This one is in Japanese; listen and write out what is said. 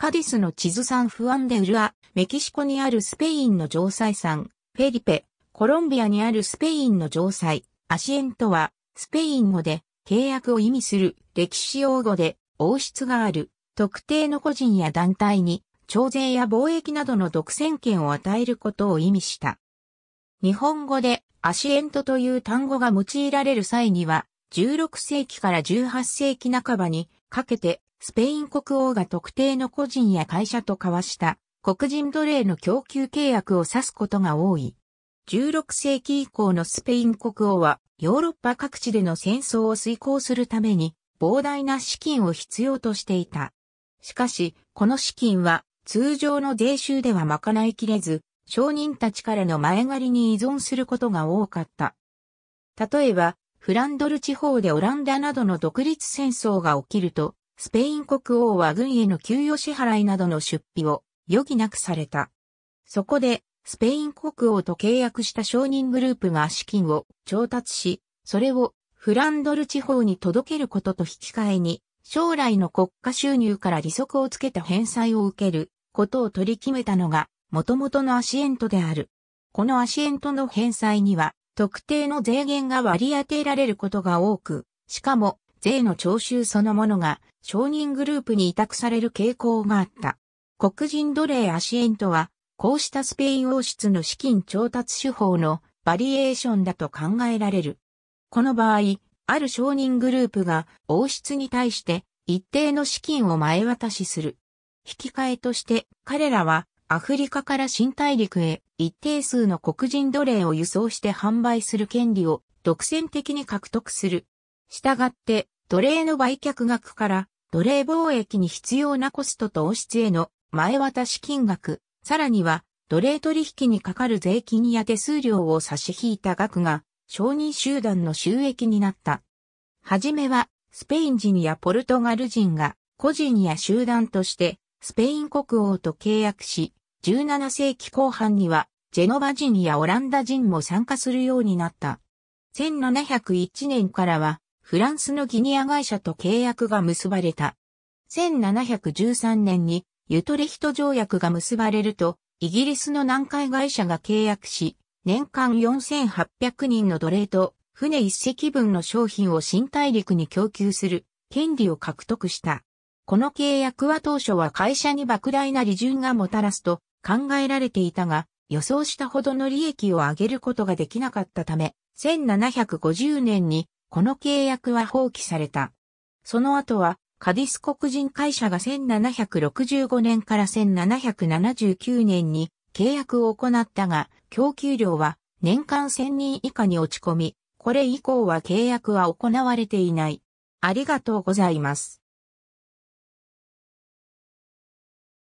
カディスの地図サンフアンデウルア、メキシコにあるスペインの城塞ん、フェリペ、コロンビアにあるスペインの城塞、アシエントは、スペイン語で、契約を意味する歴史用語で、王室がある、特定の個人や団体に、徴税や貿易などの独占権を与えることを意味した。日本語で、アシエントという単語が用いられる際には、16世紀から18世紀半ばにかけてスペイン国王が特定の個人や会社と交わした黒人奴隷の供給契約を指すことが多い。16世紀以降のスペイン国王はヨーロッパ各地での戦争を遂行するために膨大な資金を必要としていた。しかし、この資金は通常の税収では賄いきれず、商人たちからの前借りに依存することが多かった。例えば、フランドル地方でオランダなどの独立戦争が起きると、スペイン国王は軍への給与支払いなどの出費を余儀なくされた。そこで、スペイン国王と契約した商人グループが資金を調達し、それをフランドル地方に届けることと引き換えに、将来の国家収入から利息をつけた返済を受けることを取り決めたのが、元々のアシエントである。このアシエントの返済には、特定の税源が割り当てられることが多く、しかも、税の徴収そのものが商人グループに委託される傾向があった。黒人奴隷アシエントは、こうしたスペイン王室の資金調達手法のバリエーションだと考えられる。この場合、ある商人グループが王室に対して一定の資金を前渡しする。引き換えとして彼らはアフリカから新大陸へ一定数の黒人奴隷を輸送して販売する権利を独占的に獲得する。したがって、奴隷の売却額から、奴隷貿易に必要なコストと王室への前渡し金額、さらには、奴隷取引にかかる税金や手数料を差し引いた額が、承認集団の収益になった。はじめは、スペイン人やポルトガル人が、個人や集団として、スペイン国王と契約し、17世紀後半には、ジェノバ人やオランダ人も参加するようになった。1701年からは、フランスのギニア会社と契約が結ばれた。1713年にユトレヒト条約が結ばれると、イギリスの南海会社が契約し、年間4800人の奴隷と船一隻分の商品を新大陸に供給する権利を獲得した。この契約は当初は会社に莫大な利潤がもたらすと考えられていたが、予想したほどの利益を上げることができなかったため、1750年にこの契約は放棄された。その後は、カディス黒人会社が1765年から1779年に契約を行ったが、供給量は年間1000人以下に落ち込み、これ以降は契約は行われていない。ありがとうございます。